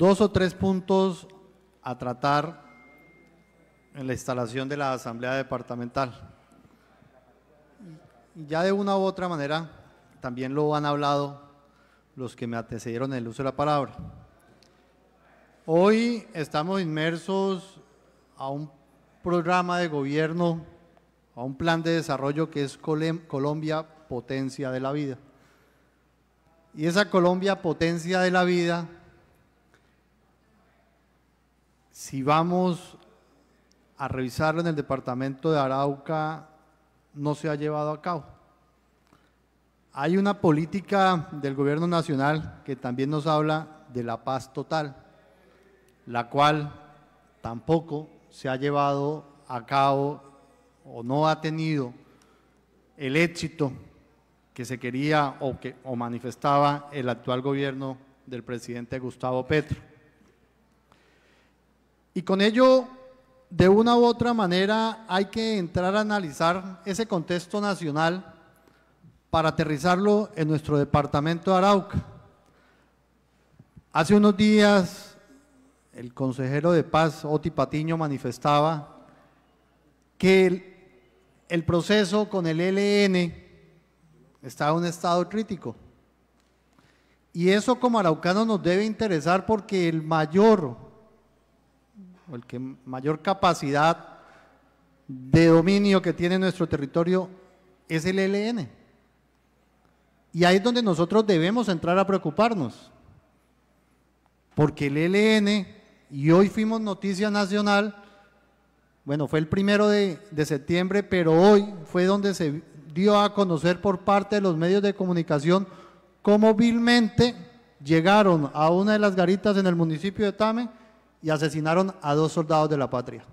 dos o tres puntos a tratar en la instalación de la Asamblea Departamental. Ya de una u otra manera, también lo han hablado los que me antecedieron en el uso de la palabra. Hoy estamos inmersos a un programa de gobierno, a un plan de desarrollo que es Colombia Potencia de la Vida. Y esa Colombia Potencia de la Vida si vamos a revisarlo en el departamento de Arauca, no se ha llevado a cabo. Hay una política del gobierno nacional que también nos habla de la paz total, la cual tampoco se ha llevado a cabo o no ha tenido el éxito que se quería o que o manifestaba el actual gobierno del presidente Gustavo Petro. Y con ello, de una u otra manera, hay que entrar a analizar ese contexto nacional para aterrizarlo en nuestro departamento de Arauca. Hace unos días, el consejero de paz, Oti Patiño, manifestaba que el, proceso con el e LN está en un estado crítico. Y eso como araucano nos debe interesar porque el mayor el que mayor capacidad de dominio que tiene nuestro territorio es el ELN. Y ahí es donde nosotros debemos entrar a preocuparnos, porque el ELN, y hoy fuimos noticia nacional, bueno, fue el primero de, de septiembre, pero hoy fue donde se dio a conocer por parte de los medios de comunicación cómo vilmente llegaron a una de las garitas en el municipio de Tame y asesinaron a dos soldados de la patria.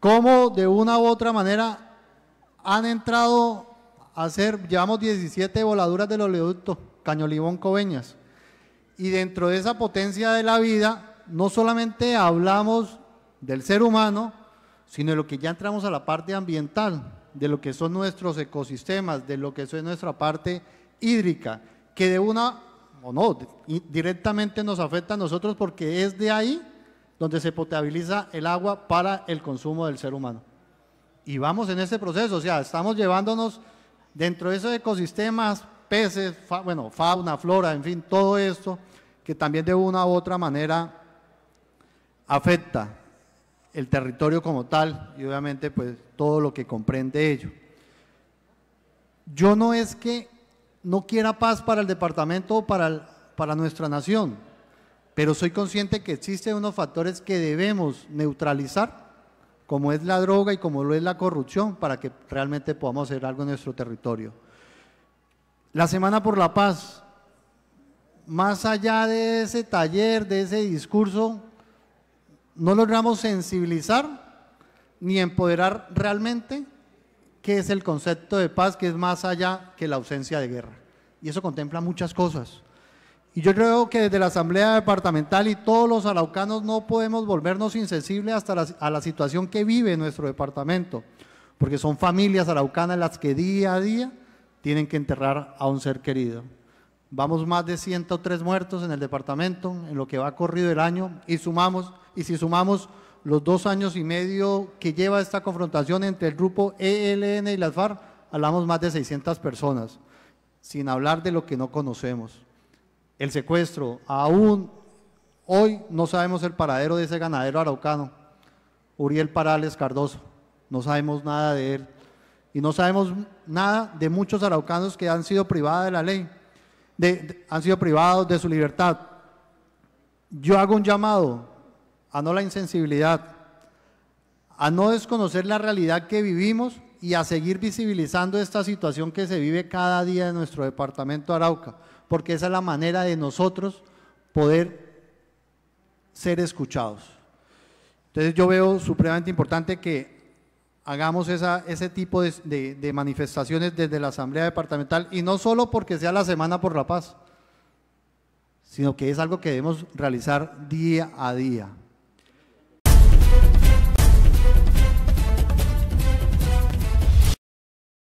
¿Cómo de una u otra manera han entrado a hacer, llevamos 17 voladuras del oleoducto Cañolibón Coveñas? Y dentro de esa potencia de la vida, no solamente hablamos del ser humano, sino de lo que ya entramos a la parte ambiental, de lo que son nuestros ecosistemas, de lo que es nuestra parte hídrica, que de una o no, directamente nos afecta a nosotros porque es de ahí donde se potabiliza el agua para el consumo del ser humano. Y vamos en ese proceso, o sea, estamos llevándonos dentro de esos ecosistemas, peces, bueno, fauna, flora, en fin, todo esto que también de una u otra manera afecta el territorio como tal y obviamente pues todo lo que comprende ello. Yo no es que no quiera paz para el departamento o para, para nuestra nación, pero soy consciente que existen unos factores que debemos neutralizar, como es la droga y como lo es la corrupción, para que realmente podamos hacer algo en nuestro territorio. La Semana por la Paz, más allá de ese taller, de ese discurso, no logramos sensibilizar ni empoderar realmente qué es el concepto de paz que es más allá que la ausencia de guerra. Y eso contempla muchas cosas. Y yo creo que desde la Asamblea Departamental y todos los araucanos no podemos volvernos insensibles hasta la, a la situación que vive nuestro departamento, porque son familias araucanas las que día a día tienen que enterrar a un ser querido. Vamos más de 103 muertos en el departamento en lo que va corrido el año y sumamos, y si sumamos los dos años y medio que lleva esta confrontación entre el grupo ELN y las FARC, hablamos más de 600 personas, sin hablar de lo que no conocemos. El secuestro, aún hoy no sabemos el paradero de ese ganadero araucano, Uriel Parales Cardoso, no sabemos nada de él. Y no sabemos nada de muchos araucanos que han sido privados de la ley, de, han sido privados de su libertad. Yo hago un llamado a no la insensibilidad, a no desconocer la realidad que vivimos y a seguir visibilizando esta situación que se vive cada día en nuestro departamento de Arauca, porque esa es la manera de nosotros poder ser escuchados. Entonces yo veo supremamente importante que hagamos ese tipo de manifestaciones desde la Asamblea Departamental y no solo porque sea la Semana por la Paz, sino que es algo que debemos realizar día a día.